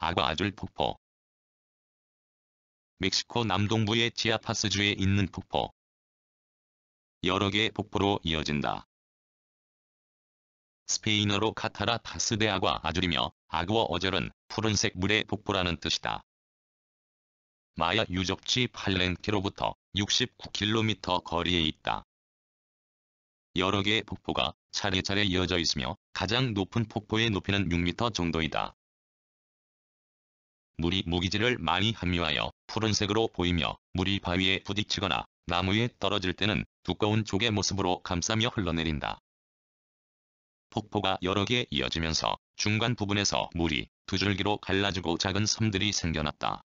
아과아줄 폭포 멕시코 남동부의 지아파스주에 있는 폭포 여러 개의 폭포로 이어진다. 스페인어로 카타라 타스데 아과 아줄이며 아구어 어절은 푸른색 물의 폭포라는 뜻이다. 마야 유적지 팔렌케로부터 69km 거리에 있다. 여러 개의 폭포가 차례차례 이어져 있으며 가장 높은 폭포의 높이는 6m 정도이다. 물이 무기질을 많이 함유하여 푸른색으로 보이며 물이 바위에 부딪히거나 나무에 떨어질 때는 두꺼운 조개 모습으로 감싸며 흘러내린다. 폭포가 여러 개 이어지면서 중간 부분에서 물이 두 줄기로 갈라지고 작은 섬들이 생겨났다.